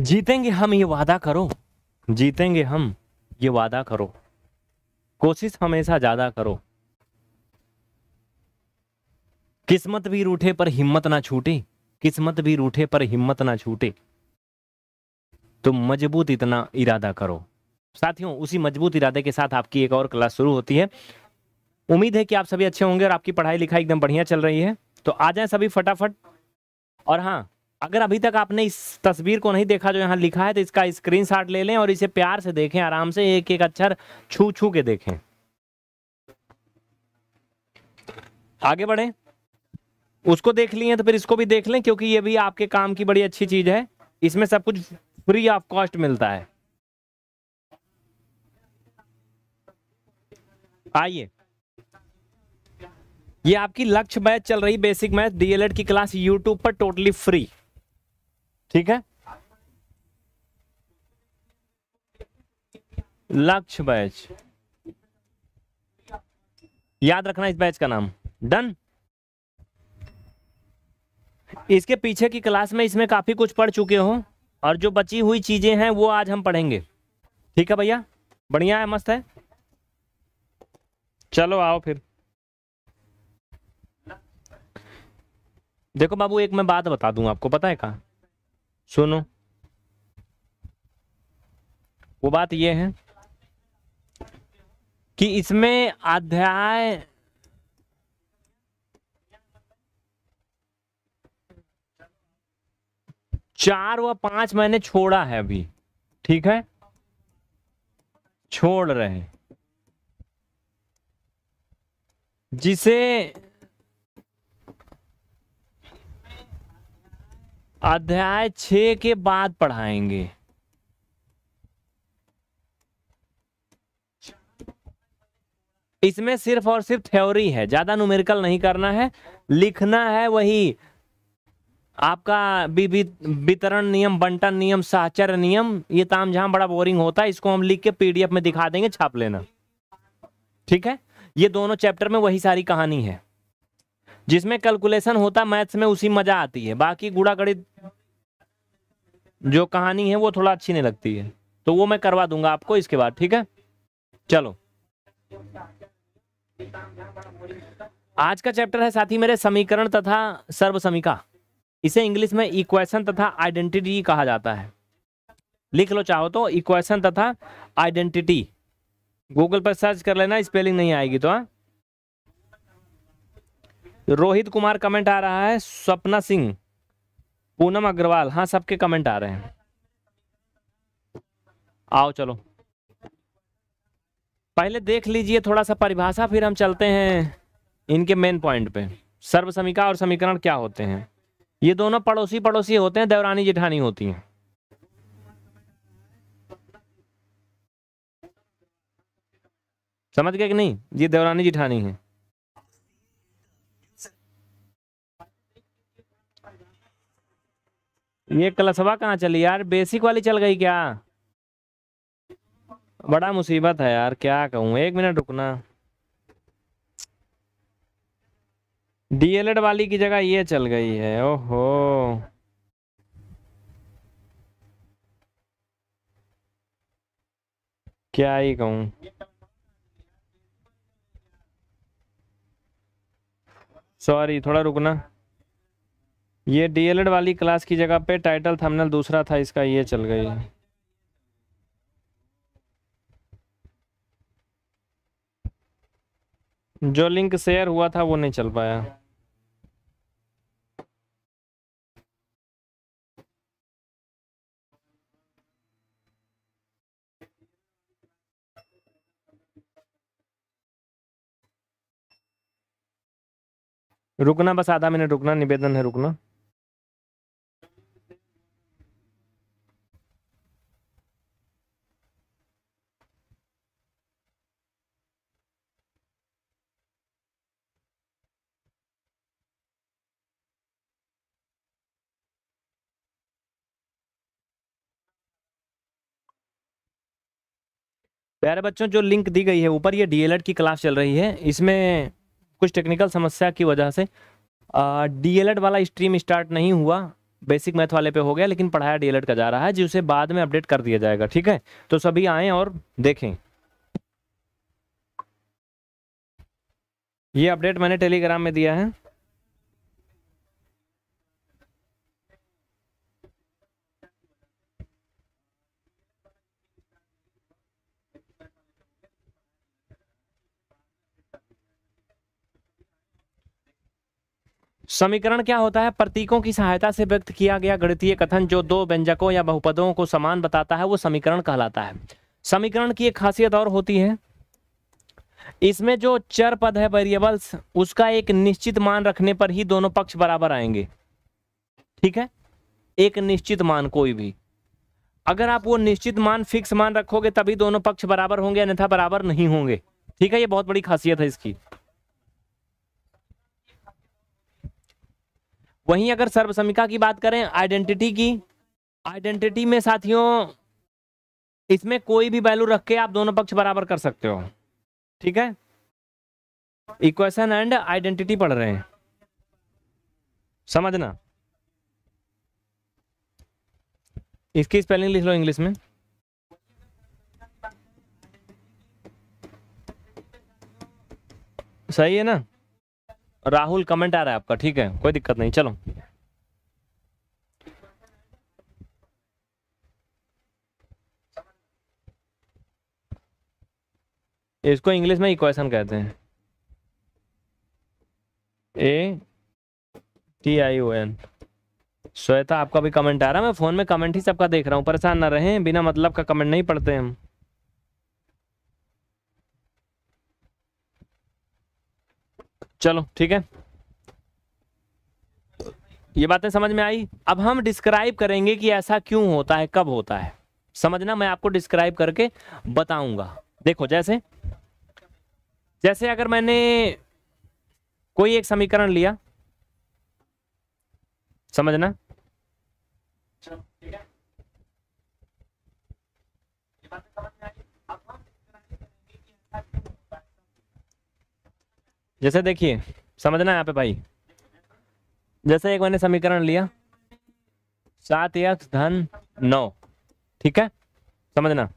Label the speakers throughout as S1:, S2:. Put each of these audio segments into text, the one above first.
S1: जीतेंगे हम ये वादा करो जीतेंगे हम ये वादा करो कोशिश हमेशा ज्यादा करो किस्मत भी रूठे पर हिम्मत ना छूटे किस्मत भी रूठे पर हिम्मत ना छूटे तो मजबूत इतना इरादा करो साथियों उसी मजबूत इरादे के साथ आपकी एक और क्लास शुरू होती है उम्मीद है कि आप सभी अच्छे होंगे और आपकी पढ़ाई लिखाई एकदम बढ़िया चल रही है तो आ जाए सभी फटाफट और हाँ अगर अभी तक आपने इस तस्वीर को नहीं देखा जो यहाँ लिखा है तो इसका स्क्रीनशॉट ले लें और इसे प्यार से देखें आराम से एक एक अक्षर छू छू के देखें आगे बढ़े उसको देख लिए तो फिर इसको भी देख लें क्योंकि ये भी आपके काम की बड़ी अच्छी चीज है इसमें सब कुछ फ्री ऑफ कॉस्ट मिलता है आइए ये आपकी लक्ष्य मैच चल रही बेसिक मैच डीएलएड की क्लास यूट्यूब पर टोटली फ्री ठीक है लक्ष्य बैच याद रखना इस बैच का नाम डन इसके पीछे की क्लास में इसमें काफी कुछ पढ़ चुके हो और जो बची हुई चीजें हैं वो आज हम पढ़ेंगे ठीक है भैया बढ़िया है मस्त है चलो आओ फिर देखो बाबू एक मैं बात बता दूं आपको पता है कहा सुनो वो बात ये है कि इसमें अध्याय चार व पांच मैंने छोड़ा है अभी ठीक है छोड़ रहे जिसे अध्याय छ के बाद पढ़ाएंगे इसमें सिर्फ और सिर्फ थ्योरी है ज्यादा न्यूमेरिकल नहीं करना है लिखना है वही आपका वितरण नियम बंटन नियम साहचर नियम ये ताम जहां बड़ा बोरिंग होता है इसको हम लिख के पीडीएफ में दिखा देंगे छाप लेना ठीक है ये दोनों चैप्टर में वही सारी कहानी है जिसमें कैलकुलेशन होता मैथ्स में उसी मजा आती है बाकी गुड़ा गणित जो कहानी है वो थोड़ा अच्छी नहीं लगती है तो वो मैं करवा दूंगा आपको इसके बाद ठीक है चलो आज का चैप्टर है साथी मेरे समीकरण तथा सर्वसमिका इसे इंग्लिश में इक्वेशन तथा आइडेंटिटी कहा जाता है लिख लो चाहो तो इक्वेशन तथा आइडेंटिटी गूगल पर सर्च कर लेना स्पेलिंग नहीं आएगी तो हाँ रोहित कुमार कमेंट आ रहा है सपना सिंह पूनम अग्रवाल हाँ सबके कमेंट आ रहे हैं आओ चलो पहले देख लीजिए थोड़ा सा परिभाषा फिर हम चलते हैं इनके मेन पॉइंट पे सर्वसमीका और समीकरण क्या होते हैं ये दोनों पड़ोसी पड़ोसी होते हैं देवरानी जेठानी होती हैं समझ गए कि नहीं ये देवरानी जिठानी है ये कलसवा कहाँ चली यार बेसिक वाली चल गई क्या बड़ा मुसीबत है यार क्या कहूँ एक मिनट रुकना डीएलएड वाली की जगह ये चल गई है ओहो क्या ही कहूँ सॉरी थोड़ा रुकना ये डीएलएड वाली क्लास की जगह पे टाइटल थंबनेल दूसरा था इसका ये चल गई जो लिंक शेयर हुआ था वो नहीं चल पाया रुकना बस आधा मिनट रुकना निवेदन है रुकना प्यारे बच्चों जो लिंक दी गई है ऊपर ये डीएलएड की क्लास चल रही है इसमें कुछ टेक्निकल समस्या की वजह से डीएलएड वाला स्ट्रीम स्टार्ट नहीं हुआ बेसिक मैथ वाले पे हो गया लेकिन पढ़ाया डीएलएड का जा रहा है जिसे बाद में अपडेट कर दिया जाएगा ठीक है तो सभी आए और देखें ये अपडेट मैंने टेलीग्राम में दिया है समीकरण क्या होता है प्रतीकों की सहायता से व्यक्त किया गया गणितीय कथन जो दो व्यंजकों या बहुपदों को समान बताता है वो समीकरण कहलाता है समीकरण की एक खासियत और होती है इसमें जो चर पद है वेरिएबल्स उसका एक निश्चित मान रखने पर ही दोनों पक्ष बराबर आएंगे ठीक है एक निश्चित मान कोई भी अगर आप वो निश्चित मान फिक्स मान रखोगे तभी दोनों पक्ष बराबर होंगे अन्यथा बराबर नहीं होंगे ठीक है ये बहुत बड़ी खासियत है इसकी वहीं अगर सर्वसमिका की बात करें आइडेंटिटी की आइडेंटिटी में साथियों इसमें कोई भी वैल्यू रख के आप दोनों पक्ष बराबर कर सकते हो ठीक है इक्वेशन एंड आइडेंटिटी पढ़ रहे हैं समझना इसकी स्पेलिंग लिख लो इंग्लिश में सही है ना राहुल कमेंट आ रहा है आपका ठीक है कोई दिक्कत नहीं चलो इसको इंग्लिश में इक्वेशन कहते हैं A T I O N Shweta आपका भी कमेंट आ रहा है मैं फ़ोन में कमेंट ही सबका देख रहा हूँ परेशान ना रहें बिना मतलब का कमेंट नहीं पढ़ते हम चलो ठीक है ये बातें समझ में आई अब हम डिस्क्राइब करेंगे कि ऐसा क्यों होता है कब होता है समझना मैं आपको डिस्क्राइब करके बताऊंगा देखो जैसे जैसे अगर मैंने कोई एक समीकरण लिया समझना जैसे देखिए समझना यहाँ पे भाई जैसे एक मैंने समीकरण लिया सात यक्ष धन नौ ठीक है समझना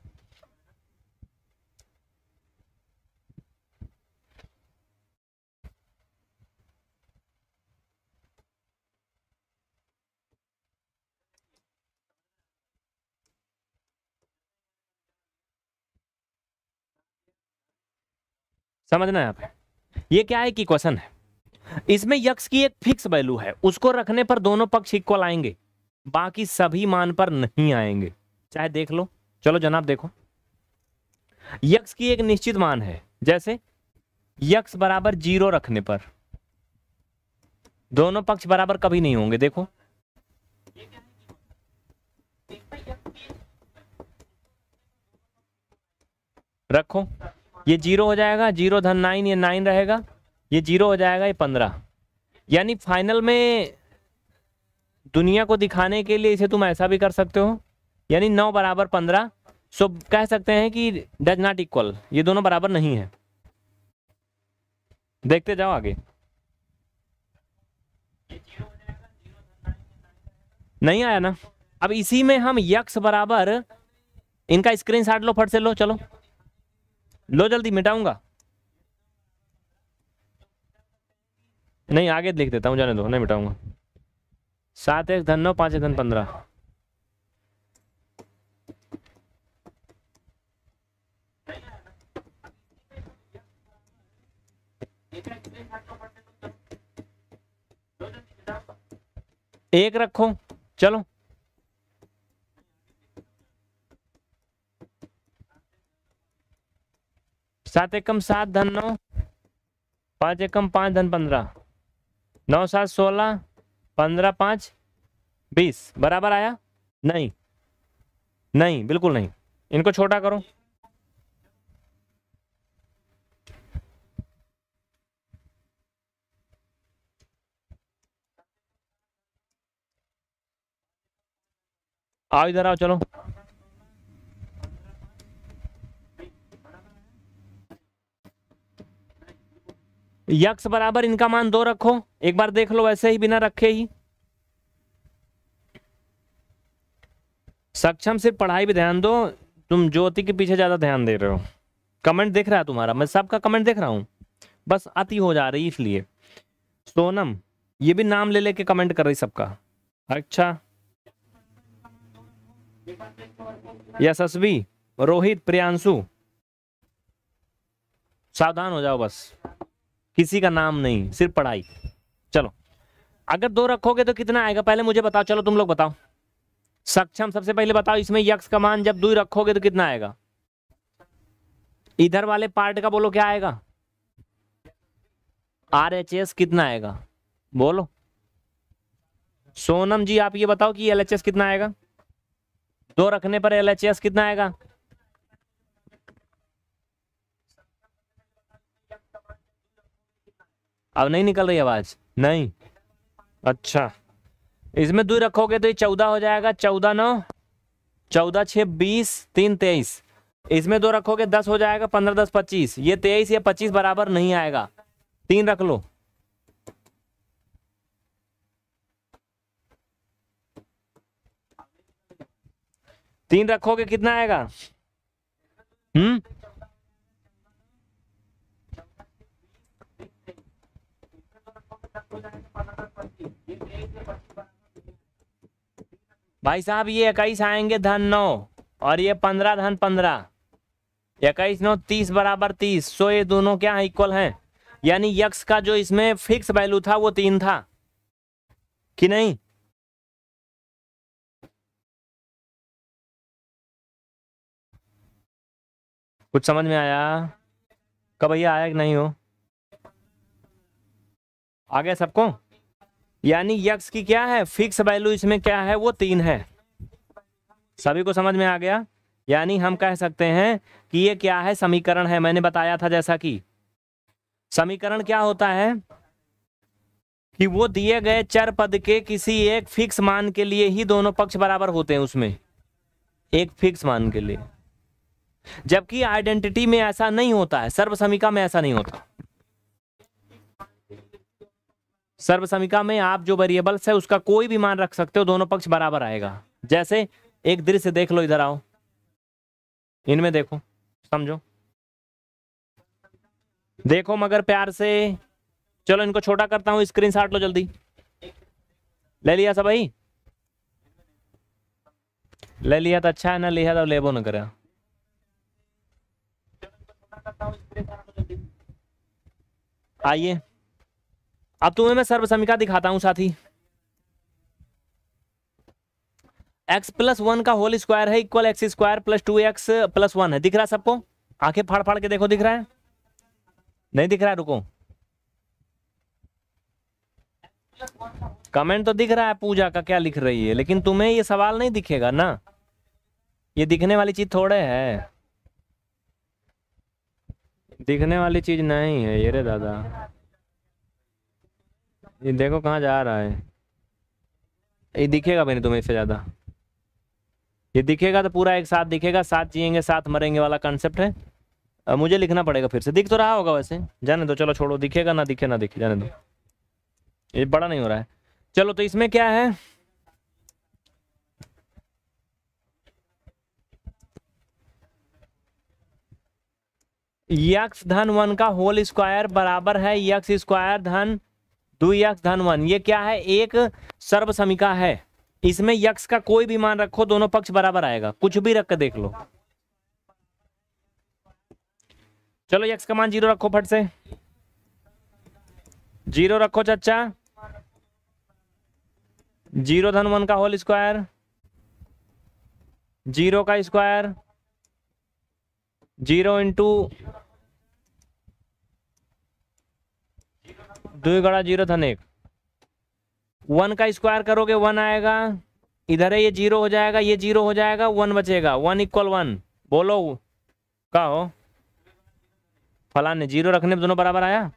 S1: समझना यहाँ पे ये क्या है कि क्वेश्चन है इसमें यक्ष की एक फिक्स वैल्यू है उसको रखने पर दोनों पक्ष इक्वल आएंगे बाकी सभी मान पर नहीं आएंगे चाहे देख लो चलो जनाब देखो यक्ष की एक निश्चित मान है जैसे यक्ष बराबर जीरो रखने पर दोनों पक्ष बराबर कभी नहीं होंगे देखो रखो ये जीरो हो जाएगा जीरो धन नाइन ये नाइन रहेगा ये जीरो हो जाएगा ये पंद्रह यानी फाइनल में दुनिया को दिखाने के लिए इसे तुम ऐसा भी कर सकते हो यानी नौ बराबर पंद्रह सो कह सकते हैं कि डज नॉट इक्वल ये दोनों बराबर नहीं है देखते जाओ आगे नहीं आया ना अब इसी में हम यक्स बराबर इनका स्क्रीनशॉट लो फट से लो चलो लो जल्दी मिटाऊंगा नहीं आगे लिख देता हूँ जाने दो नहीं मिटाऊंगा सात एक धन नौ पाँच एक धन पंद्रह एक रखो चलो सात एकम सात धन नौ पाँच एकम पाँच धन पंद्रह नौ सात सोलह पंद्रह पाँच बीस बराबर आया नहीं नहीं बिल्कुल नहीं इनको छोटा करो आओ इधर आओ चलो यक्ष बराबर इनका मान दो रखो एक बार देख लो ऐसे ही बिना रखे ही सक्षम सिर्फ पढ़ाई पे ध्यान दो तुम ज्योति के पीछे ज्यादा ध्यान दे रहे हो कमेंट देख रहा है तुम्हारा मैं सबका कमेंट देख रहा हूं बस अति हो जा रही इसलिए सोनम ये भी नाम ले लेके कमेंट कर रही सबका अच्छा यशस्वी रोहित प्रियांशु सावधान हो जाओ बस किसी का नाम नहीं सिर्फ पढ़ाई चलो अगर दो रखोगे तो कितना आएगा पहले मुझे बताओ चलो तुम लोग बताओ सक्षम सबसे पहले बताओ इसमें यक्ष का मान जब दो रखोगे तो कितना आएगा इधर वाले पार्ट का बोलो क्या आएगा आर एच एस कितना आएगा बोलो सोनम जी आप ये बताओ कि एल एच एस कितना आएगा दो रखने पर एल एच एस कितना आएगा अब नहीं निकल रही आवाज़ नहीं अच्छा इसमें दो रखोगे तो ये चौदह हो जाएगा चौदह नौ चौदह छः बीस तीन तेईस इसमें दो रखोगे दस हो जाएगा पंद्रह दस पच्चीस ये तेईस या पच्चीस बराबर नहीं आएगा तीन रख लो तीन रखोगे कितना आएगा हम्म भाई साहब ये इक्कीस आएंगे धन नौ और ये पंद्रह धन पंद्रह इक्कीस नौ तीस बराबर तीस सो ये दोनों क्या है इक्वल हैं यानी यक्स का जो इसमें फिक्स वैल्यू था वो तीन था कि नहीं कुछ समझ में आया कब भैया आया कि नहीं हो आ गया सबको यानी यक्स की क्या है फिक्स वैल्यू इसमें क्या है वो तीन है सभी को समझ में आ गया यानी हम कह सकते हैं कि ये क्या है समीकरण है मैंने बताया था जैसा कि समीकरण क्या होता है कि वो दिए गए चर पद के किसी एक फिक्स मान के लिए ही दोनों पक्ष बराबर होते हैं उसमें एक फिक्स मान के लिए जबकि आइडेंटिटी में ऐसा नहीं होता है सर्वसमिका में ऐसा नहीं होता सर्वसमिका में आप जो वेरिएबल्स है उसका कोई भी मान रख सकते हो दोनों पक्ष बराबर आएगा जैसे एक दृश्य देख लो इधर आओ इनमें देखो समझो देखो मगर प्यार से चलो इनको छोटा करता हूं स्क्रीन लो जल्दी ले लिया सब भाई ले लिया तो अच्छा है ना लिया तो लेबो ना करा आइए अब तुम्हें मैं सर्वसमीका दिखाता हूं साथी एक्स प्लस वन का होल स्क्वायर है equal x square plus two x plus one है दिख रहा है सबको आंखें फाड़ फाड़ के देखो दिख रहा है नहीं दिख रहा है रुको कमेंट तो दिख रहा है पूजा का क्या लिख रही है लेकिन तुम्हें ये सवाल नहीं दिखेगा ना ये दिखने वाली चीज थोड़े है दिखने वाली चीज नहीं है ये रे दादा ये देखो कहाँ जा रहा है ये दिखेगा मैंने तुम्हें इससे ज़्यादा ये दिखेगा तो पूरा एक साथ दिखेगा साथ जियेंगे साथ मरेंगे वाला कॉन्सेप्ट है अब मुझे लिखना पड़ेगा फिर से दिख तो रहा होगा वैसे जाने दो चलो छोड़ो दिखेगा ना दिखे ना दिखे जाने दो ये बड़ा नहीं हो रहा है चलो तो इसमें क्या है यक्स धन वन का होल स्क्वायर बराबर है यक्स स्क्वायर धन दुई यक्ष वन ये क्या है एक सर्व समीका है इसमें यक्ष का कोई भी मान रखो दोनों पक्ष बराबर आएगा कुछ भी रख कर देख लो चलो यक्ष का मान जीरो रखो फट से जीरो रखो चचा जीरो धन वन का होल स्क्वायर जीरो का स्क्वायर जीरो इंटू टू गड़ा जीरो धन एक वन का स्क्वायर करोगे वन आएगा इधर है ये जीरो हो जाएगा ये जीरो हो जाएगा वन बचेगा वन इक्वल वन बोलो का हो फलाने जीरो रखने में दोनों बराबर आया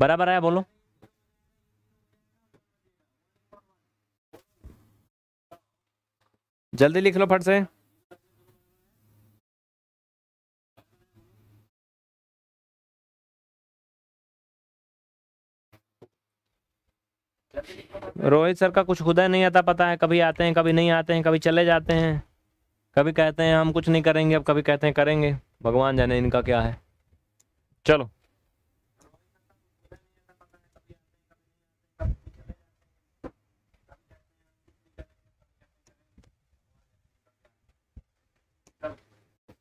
S1: बराबर आया बोलो जल्दी लिख लो फट से रोहित सर का कुछ खुदा नहीं आता पता है कभी आते हैं कभी नहीं आते हैं कभी चले जाते हैं कभी कहते हैं हम कुछ नहीं करेंगे अब कभी कहते हैं करेंगे भगवान जाने इनका क्या है चलो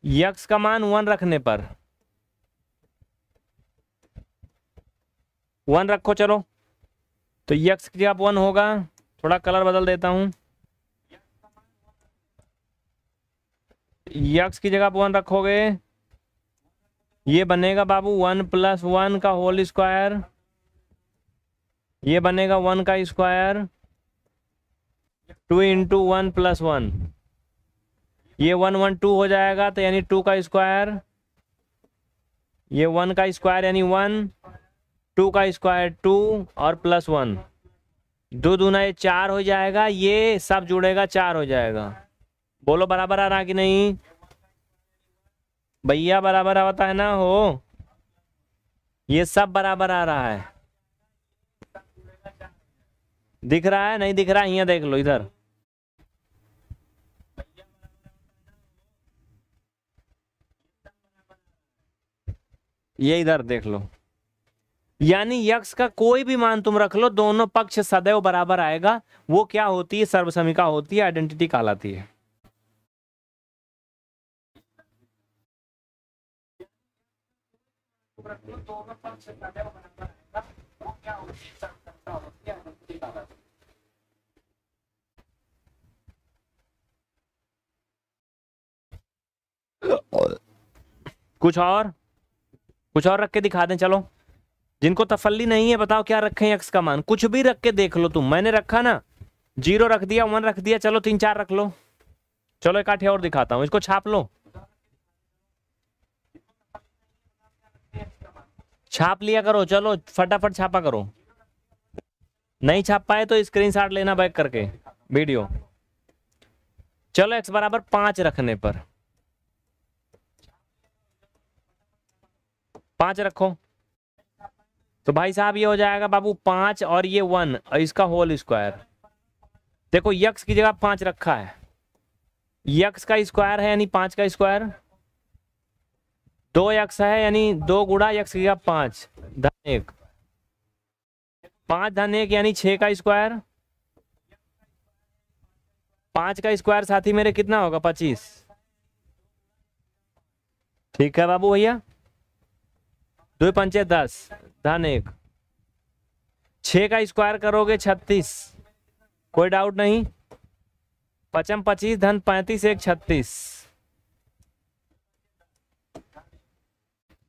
S1: यक्ष का मान वन रखने पर वन रखो चलो तो यक्स की आप वन होगा थोड़ा कलर बदल देता हूँ यक्स की जगह आप वन रखोगे ये बनेगा बाबू वन प्लस वन का होल स्क्वायर ये बनेगा वन का square two into one plus one ये वन वन टू हो जाएगा तो यानी टू का स्क्वायर ये वन का स्क्वायर यानी वन टू का स्क्वायर टू और प्लस वन दो दूना ये चार हो जाएगा ये सब जुड़ेगा चार हो जाएगा बोलो बराबर आ रहा कि नहीं भैया बराबर आता है ना हो ये सब बराबर आ रहा है दिख रहा है नहीं दिख रहा है यहां देख लो इधर ये इधर देख लो यानी यक्ष का कोई भी मान तुम रख लो दोनों पक्ष सदैव बराबर आएगा वो क्या होती है सर्वसमिका होती है आइडेंटिटी कहलाती है कुछ और कुछ और रख के दिखा दें चलो जिनको तफल्ली नहीं है बताओ क्या रखें एक्स का मान कुछ भी रख के देख लो तुम मैंने रखा ना जीरो रख दिया वन रख दिया चलो तीन चार रख लो चलो एक आठे और दिखाता हूँ इसको छाप लो छाप लिया करो चलो फटाफट छापा करो नहीं छाप पाए तो स्क्रीनशॉट लेना बैक करके वीडियो चलो एक्स बराबर पांच रखने पर पांच रखो तो भाई साहब ये हो जाएगा बाबू पांच और ये वन और इसका होल स्क्वायर देखो यक्स की जगह पांच रखा है यक्स का स्क्वायर है यानी पांच का स्क्वायर दो यक्स है यानी दो गुड़ा यक्स की जगह पांच धन एक पांच धन एक यानी छह का स्क्वायर पांच का स्क्वायर साथी मेरे कितना होगा पच्चीस ठीक है बाबू भैया दो पंचे दस धन एक छ का स्क्वायर करोगे छत्तीस कोई डाउट नहीं पचम पच्चीस धन पैंतीस एक छत्तीस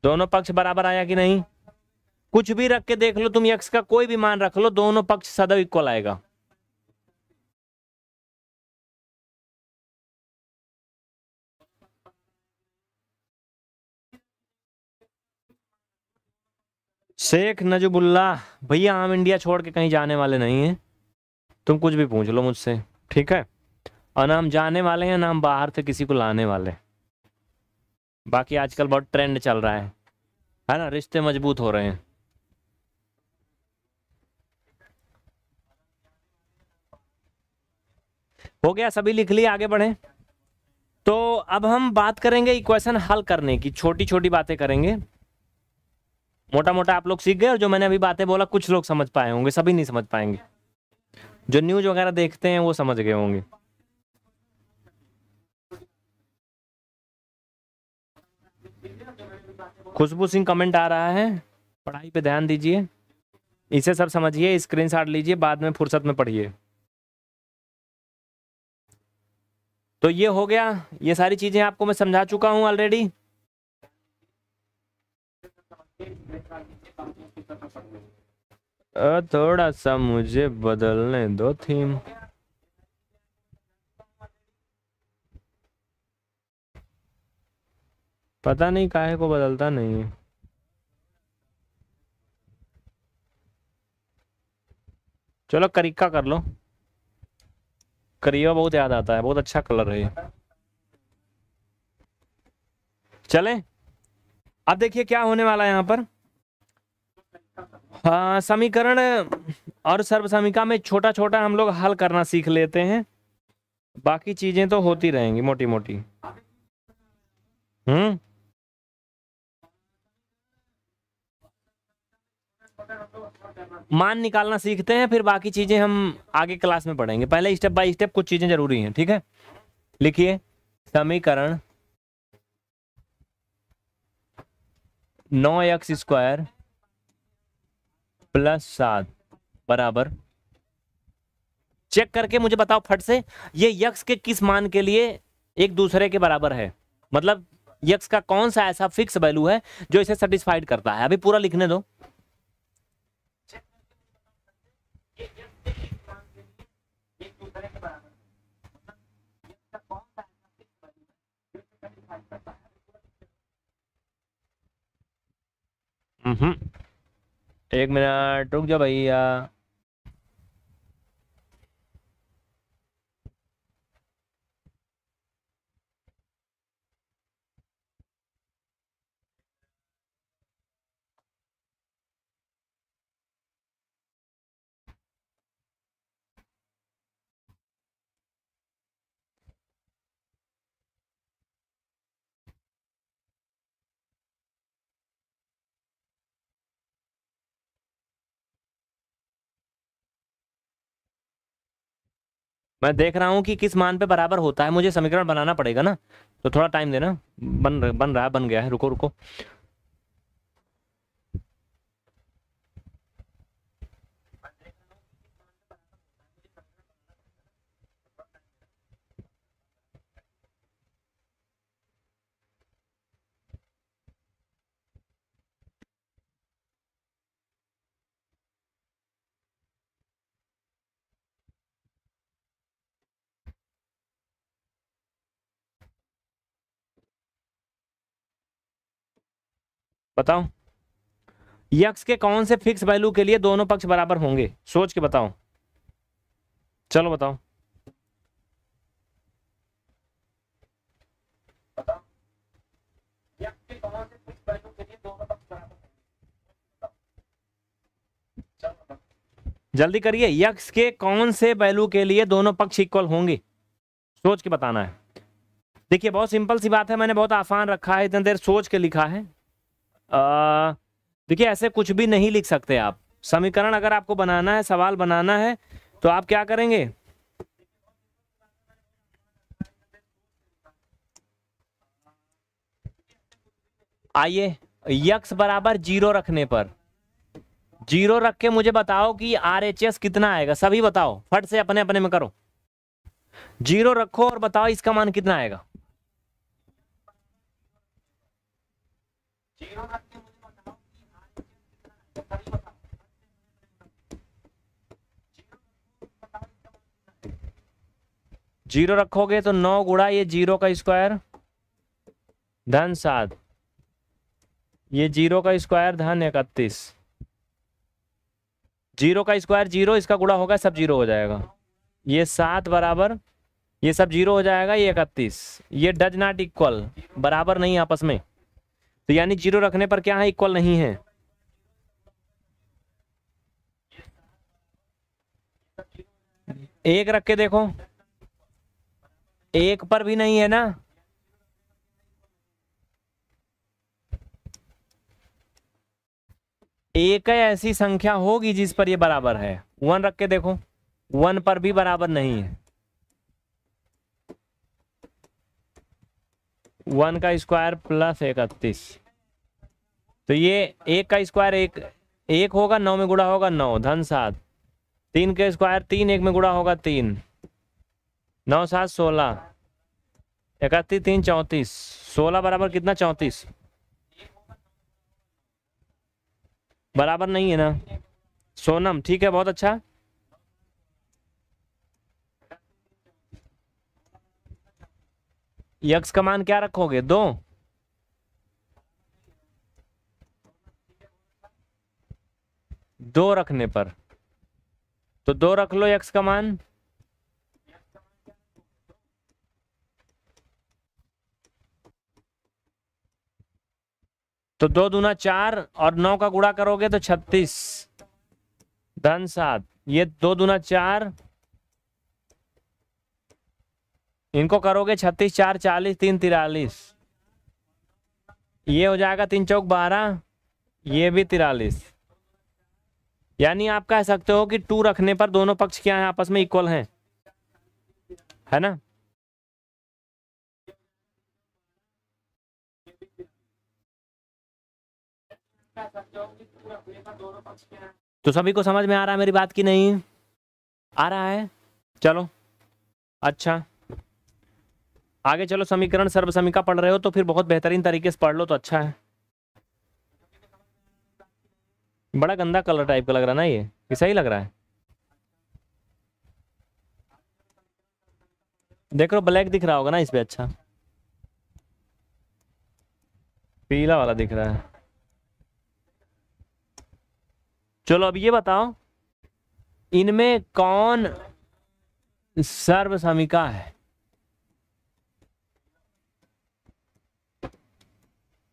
S1: दोनों पक्ष बराबर आया कि नहीं कुछ भी रख के देख लो तुम यक्ष का कोई भी मान रख लो दोनों पक्ष सदैव इक्वल आएगा शेख नजबुल्ला भैया आम इंडिया छोड़ के कहीं जाने वाले नहीं हैं तुम कुछ भी पूछ लो मुझसे ठीक है और ना हम जाने वाले हैं ना हम बाहर से किसी को लाने वाले बाकी आजकल बहुत ट्रेंड चल रहा है है ना रिश्ते मजबूत हो रहे हैं हो गया सभी लिख लिए आगे बढ़े तो अब हम बात करेंगे इक्वेशन हल करने की छोटी छोटी बातें करेंगे मोटा मोटा आप लोग सीख गए और जो मैंने अभी बातें बोला कुछ लोग समझ पाए होंगे सभी नहीं समझ पाएंगे जो न्यूज वगैरह देखते हैं वो समझ गए होंगे खुशबू सिंह कमेंट आ रहा है पढ़ाई पे ध्यान दीजिए इसे सब समझिए स्क्रीन शॉट लीजिए बाद में फुर्सत में पढ़िए तो ये हो गया ये सारी चीज़ें आपको मैं समझा चुका हूं ऑलरेडी थोड़ा सा मुझे बदलने दो थीम पता नहीं काहे को बदलता नहीं है चलो करीका कर लो करीवा बहुत याद आता है बहुत अच्छा कलर है चले अब देखिए क्या होने वाला है यहाँ पर हाँ, समीकरण और सर्वसमिका में छोटा छोटा हम लोग हल करना सीख लेते हैं बाकी चीजें तो होती रहेंगी मोटी मोटी हम्म मान निकालना सीखते हैं फिर बाकी चीजें हम आगे क्लास में पढ़ेंगे पहले स्टेप बाय स्टेप कुछ चीजें जरूरी हैं ठीक है लिखिए समीकरण नौ एक्स स्क्वायर प्लस सात बराबर चेक करके मुझे बताओ फट से ये यक्स के किस मान के लिए एक दूसरे के बराबर है मतलब यक्स का कौन सा ऐसा फिक्स वैल्यू है जो इसे सेटिस्फाइड करता है अभी पूरा लिखने दो हम्म एक मिनट रुक जाओ भैया मैं देख रहा हूँ कि किस मान पे बराबर होता है मुझे समीकरण बनाना पड़ेगा ना तो थोड़ा टाइम देना बन बन रहा है बन गया है रुको रुको बताओ यक्स के कौन से फिक्स वैल्यू के लिए दोनों पक्ष बराबर होंगे सोच के बताओ चलो बताओ जल्दी करिए यक्स के कौन से वैल्यू के लिए दोनों पक्ष इक्वल होंगे सोच के बताना है देखिए बहुत सिंपल सी बात है मैंने बहुत आसान रखा है इतने देर सोच के लिखा है देखिए ऐसे कुछ भी नहीं लिख सकते आप समीकरण अगर आपको बनाना है सवाल बनाना है तो आप क्या करेंगे आइए यक्स बराबर जीरो रखने पर जीरो रख के मुझे बताओ कि आर एच एस कितना आएगा सभी बताओ फट से अपने अपने में करो जीरो रखो और बताओ इसका मान कितना आएगा जीरो रखोगे तो नौ गुड़ा ये जीरो का स्क्वायर धन सात ये जीरो का स्क्वायर धन इकतीस जीरो का स्क्वायर जीरो इसका गुड़ा होगा सब जीरो हो जाएगा ये सात बराबर ये सब जीरो हो जाएगा ये इकतीस ये डज नॉट इक्वल बराबर नहीं आपस में तो यानी जीरो रखने पर क्या है इक्वल नहीं है एक रख के देखो एक पर भी नहीं है ना एक ऐसी संख्या होगी जिस पर ये बराबर है वन रख के देखो वन पर भी बराबर नहीं है वन का स्क्वायर प्लस इकतीस तो ये एक का स्क्वायर एक एक होगा नौ में गुड़ा होगा नौ धन सात तीन का स्क्वायर तीन एक में गुड़ा होगा तीन नौ सात सोलह इकतीस तीन चौंतीस सोलह बराबर कितना चौंतीस बराबर नहीं है ना सोनम ठीक है बहुत अच्छा यक्स का मान क्या रखोगे दो दो रखने पर तो दो रख लो यक्स का मान तो दो दूना चार और नौ का गुड़ा करोगे तो छत्तीस धन सात ये दो दूना चार इनको करोगे छत्तीस चार चालीस तीन तिरालीस ये हो जाएगा तीन चौक बारह ये भी तिरालीस यानी आप कह सकते हो कि टू रखने पर दोनों पक्ष क्या है आपस में इक्वल हैं है ना तो सभी को समझ में आ रहा है मेरी बात की नहीं आ रहा है चलो अच्छा आगे चलो समीकरण सर्वसमिका पढ़ रहे हो तो फिर बहुत बेहतरीन तरीके से पढ़ लो तो अच्छा है बड़ा गंदा कलर टाइप का लग रहा ना ये सही लग रहा है देख लो ब्लैक दिख रहा होगा ना इस पे अच्छा पीला वाला दिख रहा है चलो अब ये बताओ इनमें कौन सर्वसमिका है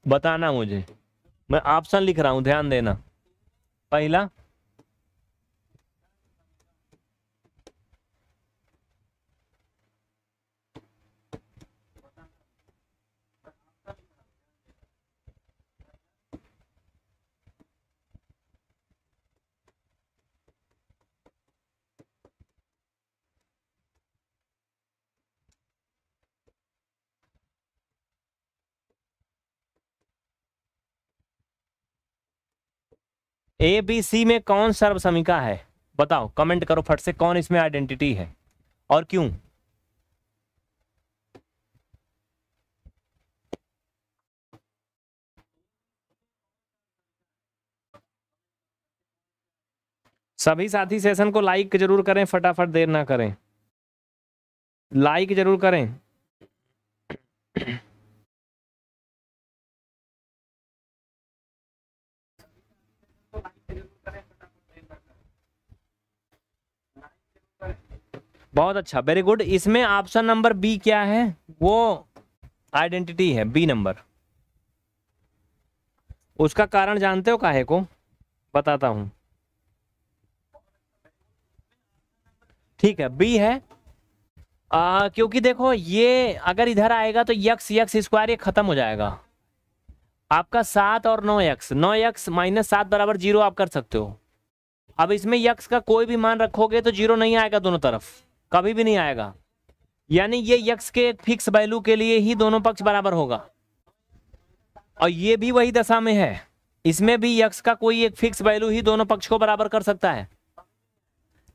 S1: बताना मुझे मैं ऑप्शन लिख रहा हूँ ध्यान देना पहला ए बी सी में कौन सर्वसमिका है बताओ कमेंट करो फट से कौन इसमें आइडेंटिटी है और क्यों सभी साथी सेशन को लाइक जरूर करें फटाफट देर ना करें लाइक जरूर करें बहुत अच्छा वेरी गुड इसमें ऑप्शन नंबर बी क्या है वो आइडेंटिटी है बी नंबर उसका कारण जानते हो काहे को बताता हूं ठीक है बी है आ, क्योंकि देखो ये अगर इधर आएगा तो यक्स यक्स स्क्वायर ये खत्म हो जाएगा आपका सात और नौ यक्स नौ यक्स माइनस सात बराबर जीरो आप कर सकते हो अब इसमें यक्स का कोई भी मान रखोगे तो जीरो नहीं आएगा दोनों तरफ कभी भी नहीं आएगा यानी ये यक्ष के एक फिक्स वैल्यू के लिए ही दोनों पक्ष बराबर होगा और ये भी वही दशा में है इसमें भी यक्ष का कोई एक फिक्स वैल्यू ही दोनों पक्ष को बराबर कर सकता है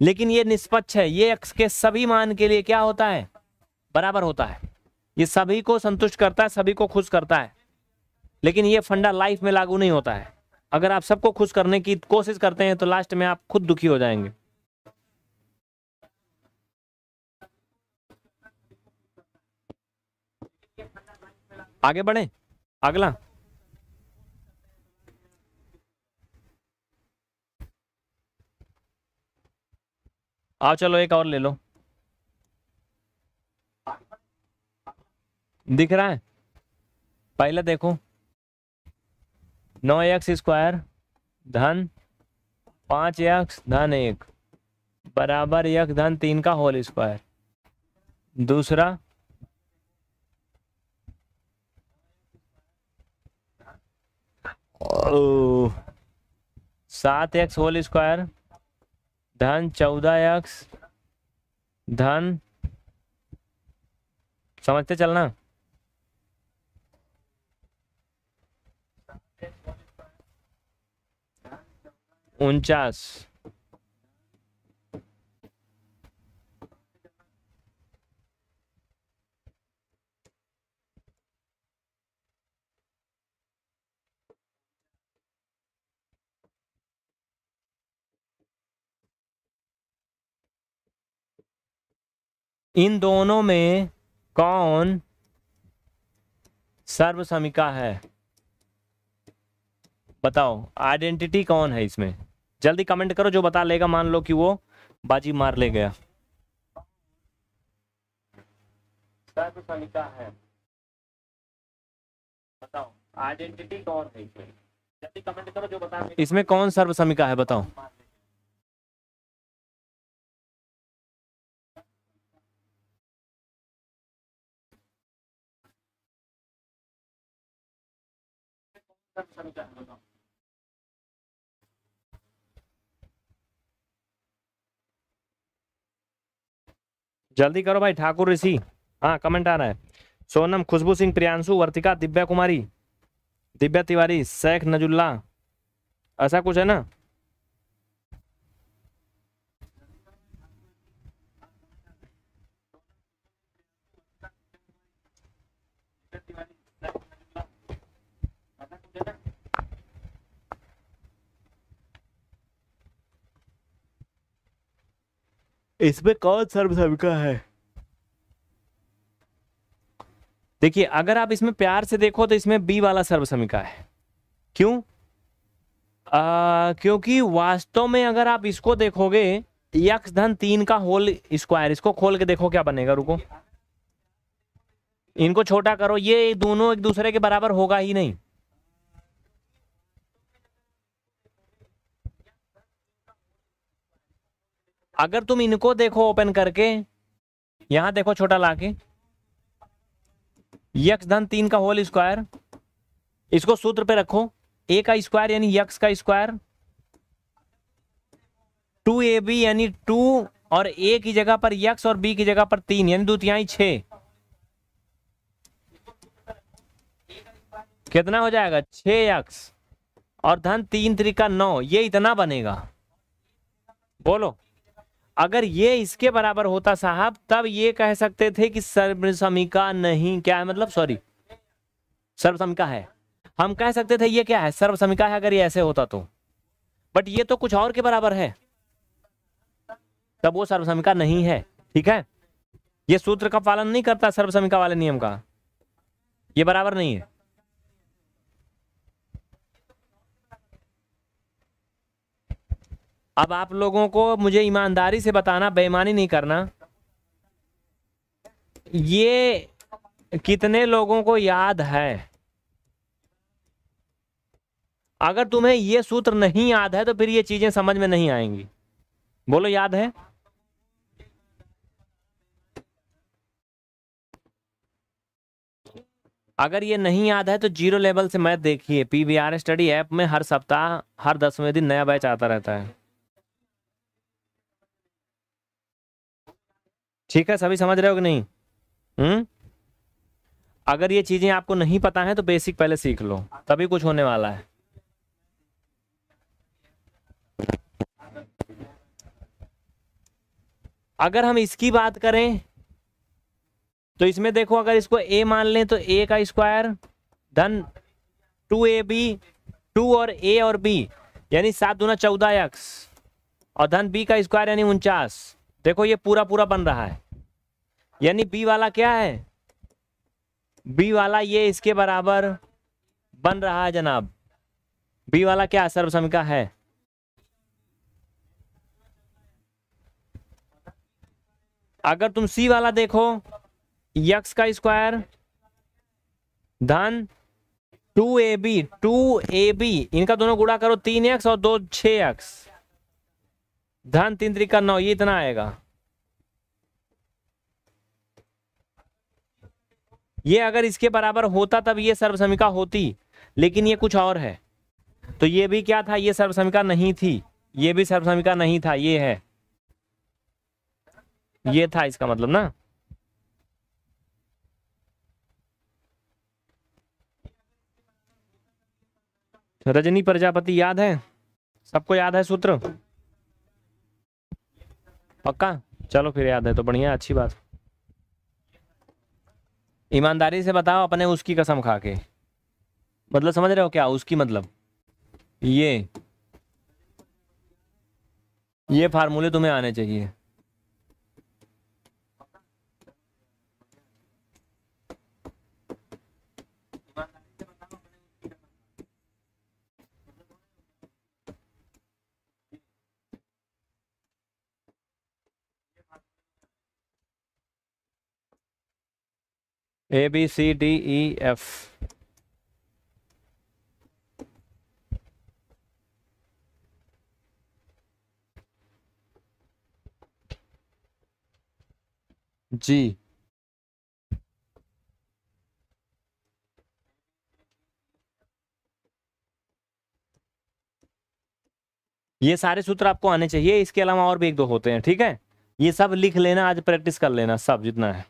S1: लेकिन ये निष्पक्ष है ये यक्ष के सभी मान के लिए क्या होता है बराबर होता है ये सभी को संतुष्ट करता है सभी को खुश करता है लेकिन ये फंडा लाइफ में लागू नहीं होता है अगर आप सबको खुश करने की कोशिश करते हैं तो लास्ट में आप खुद दुखी हो जाएंगे आगे बढ़े अगला आओ चलो एक और ले लो दिख रहा है पहला देखो नौ एक्स स्क्वायर धन पांच एक्स धन एक बराबर एक धन तीन का होल स्क्वायर दूसरा सात एक्स होल स्क्वायर धन चौदह एक्स धन समझते चलना उनचास इन दोनों में कौन सर्वसमिका है बताओ आइडेंटिटी कौन है इसमें जल्दी कमेंट करो जो बता लेगा मान लो कि वो बाजी मार ले गया सर्वसमिका है बताओ आइडेंटिटी कौन है इसमें जल्दी कमेंट करो जो बता इसमें कौन सर्वसमिका है बताओ जल्दी करो भाई ठाकुर ऋषि हाँ कमेंट आ रहा है सोनम खुशबू सिंह प्रियांशु वर्तिका दिव्या कुमारी दिव्या तिवारी शेख नजुल्ला ऐसा कुछ है ना इसमें कौन सर्वसविका है देखिए अगर आप इसमें प्यार से देखो तो इसमें बी वाला सर्वसमिका है क्यों आ, क्योंकि वास्तव में अगर आप इसको देखोगे यक्ष धन तीन का होल स्क्वायर इसको खोल के देखो क्या बनेगा रुको इनको छोटा करो ये दोनों एक दूसरे के बराबर होगा ही नहीं अगर तुम इनको देखो ओपन करके यहां देखो छोटा लाके यक्ष धन तीन का होल स्क्वायर इसको सूत्र पे रखो ए का स्क्वायर यानी यक्ष का स्क्वायर टू ए बी यानी टू और ए की जगह पर यक्ष और बी की जगह पर तीन यानी द्वितीय छ कितना हो जाएगा छ यक्ष और धन तीन त्रिका नौ ये इतना बनेगा बोलो अगर ये इसके बराबर होता साहब तब ये कह सकते थे कि सर्वसमिका नहीं क्या है मतलब सॉरी सर्वसमिका है हम कह सकते थे ये क्या है सर्वसमिका है अगर ये ऐसे होता तो बट ये तो कुछ और के बराबर है तब वो सर्वसमिका नहीं है ठीक है ये सूत्र का पालन नहीं करता सर्वसमिका वाले नियम का ये बराबर नहीं है अब आप लोगों को मुझे ईमानदारी से बताना बेईमानी नहीं करना ये कितने लोगों को याद है अगर तुम्हें ये सूत्र नहीं याद है तो फिर ये चीजें समझ में नहीं आएंगी बोलो याद है अगर ये नहीं याद है तो जीरो लेवल से मैथ देखिए पी स्टडी ऐप में हर सप्ताह हर दसवें दिन नया बैच आता रहता है ठीक है सभी समझ रहे हो कि नहीं हुँ? हम्म? अगर ये चीजें आपको नहीं पता है तो बेसिक पहले सीख लो तभी कुछ होने वाला है अगर हम इसकी बात करें तो इसमें देखो अगर इसको ए मान लें तो ए का स्क्वायर धन टू ए बी टू और ए और बी यानी सात दूना चौदह एक्स और धन बी का स्क्वायर यानी उनचास देखो ये पूरा पूरा बन रहा है यानी बी वाला क्या है बी वाला ये इसके बराबर बन रहा है जनाब बी वाला क्या सर्वसमिका है अगर तुम सी वाला देखो यक्स का स्क्वायर धन two a b two a b इनका दोनों गुड़ा करो तीन एक्स और दो छ एक्स धन तीन त्रिका नौ ये इतना आएगा ये अगर इसके बराबर होता तब ये सर्वसमिका होती लेकिन ये कुछ और है तो ये भी क्या था ये सर्वसमिका नहीं थी ये भी सर्वसमिका नहीं था ये है ये था इसका मतलब ना रजनी प्रजापति याद है सबको याद है सूत्र पक्का चलो फिर याद है तो बढ़िया अच्छी बात ईमानदारी से बताओ अपने उसकी कसम खा के मतलब समझ रहे हो क्या उसकी मतलब ये ये फार्मूले तुम्हें आने चाहिए A B C D E F G ये सारे सूत्र आपको आने चाहिए इसके अलावा और भी एक दो होते हैं ठीक है ये सब लिख लेना आज प्रैक्टिस कर लेना सब जितना है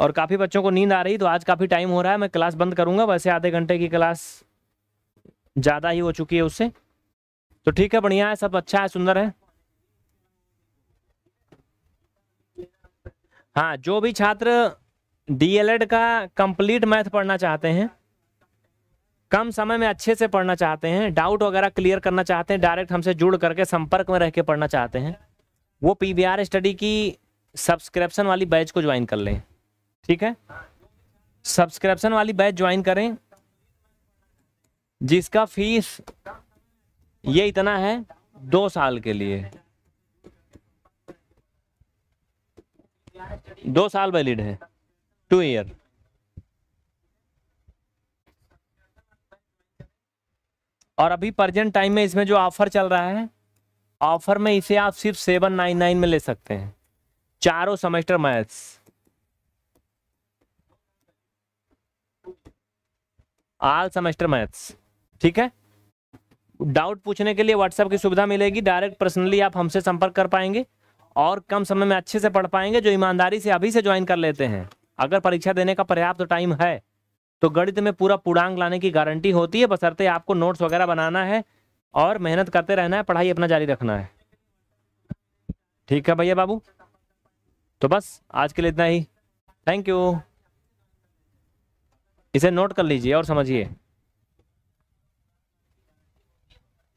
S1: और काफ़ी बच्चों को नींद आ रही तो आज काफ़ी टाइम हो रहा है मैं क्लास बंद करूँगा वैसे आधे घंटे की क्लास ज़्यादा ही हो चुकी है उससे तो ठीक है बढ़िया है सब अच्छा है सुंदर है हाँ जो भी छात्र डीएलएड का कंप्लीट मैथ पढ़ना चाहते हैं कम समय में अच्छे से पढ़ना चाहते हैं डाउट वगैरह क्लियर करना चाहते हैं डायरेक्ट हमसे जुड़ करके संपर्क में रह के पढ़ना चाहते हैं वो पीवीआर स्टडी की सब्सक्रिप्शन वाली बैच को ज्वाइन कर लें ठीक है सब्सक्रिप्शन वाली बैच ज्वाइन करें जिसका फीस ये इतना है दो साल के लिए दो साल वैलिड है टू ईयर और अभी प्रजेंट टाइम में इसमें जो ऑफर चल रहा है ऑफर में इसे आप सिर्फ सेवन नाइन नाइन में ले सकते हैं चारों semester maths all semester maths ठीक है डाउट पूछने के लिए व्हाट्सएप की सुविधा मिलेगी डायरेक्ट पर्सनली आप हमसे संपर्क कर पाएंगे और कम समय में अच्छे से पढ़ पाएंगे जो ईमानदारी से अभी से ज्वाइन कर लेते हैं अगर परीक्षा देने का पर्याप्त तो टाइम है तो गणित में पूरा पूर्णांग लाने की गारंटी होती है बसरते आपको नोट्स वगैरह बनाना है और मेहनत करते रहना है पढ़ाई अपना जारी रखना है ठीक है भैया बाबू तो बस आज के लिए इतना ही थैंक यू इसे नोट कर लीजिए और समझिए